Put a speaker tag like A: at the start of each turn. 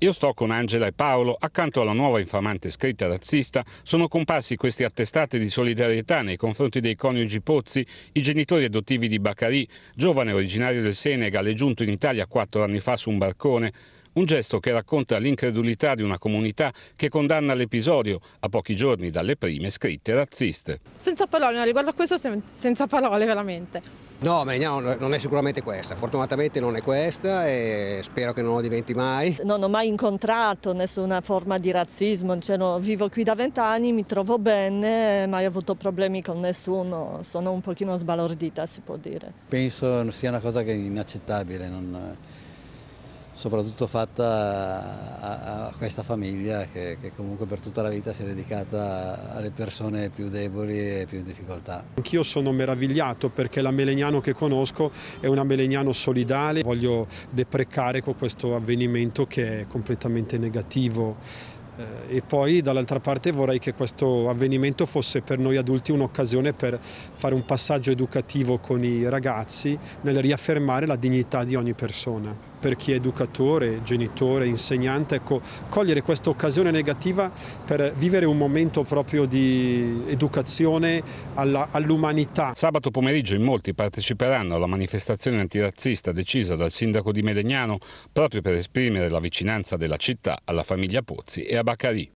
A: Io sto con Angela e Paolo, accanto alla nuova infamante scritta razzista sono comparsi questi attestati di solidarietà nei confronti dei coniugi Pozzi, i genitori adottivi di Bacari, giovane originario del Senegal e giunto in Italia quattro anni fa su un barcone. Un gesto che racconta l'incredulità di una comunità che condanna l'episodio a pochi giorni dalle
B: prime scritte razziste.
C: Senza parole, no, riguardo a questo senza parole veramente.
B: No, Melignano non è sicuramente questa, fortunatamente non è questa e spero che non lo diventi mai.
D: Non ho mai incontrato nessuna forma di razzismo, cioè, no, vivo qui da vent'anni, mi trovo bene, mai avuto problemi con nessuno, sono un pochino sbalordita si può dire.
E: Penso sia una cosa che è inaccettabile, non soprattutto fatta a, a questa famiglia che, che, comunque per tutta la vita si è dedicata alle persone più deboli e più in difficoltà.
F: Anch'io sono meravigliato perché la Melegnano che conosco è una Melegnano solidale, voglio deprecare con questo avvenimento che è completamente negativo eh, e poi dall'altra parte vorrei che questo avvenimento fosse per noi adulti un'occasione per fare un passaggio educativo con i ragazzi nel riaffermare la dignità di ogni persona per chi è educatore, genitore, insegnante, ecco, cogliere questa occasione negativa per vivere un momento proprio
A: di educazione all'umanità. All Sabato pomeriggio in molti parteciperanno alla manifestazione antirazzista decisa dal sindaco di Melegnano proprio per esprimere la vicinanza della città alla famiglia Pozzi e a Baccarì.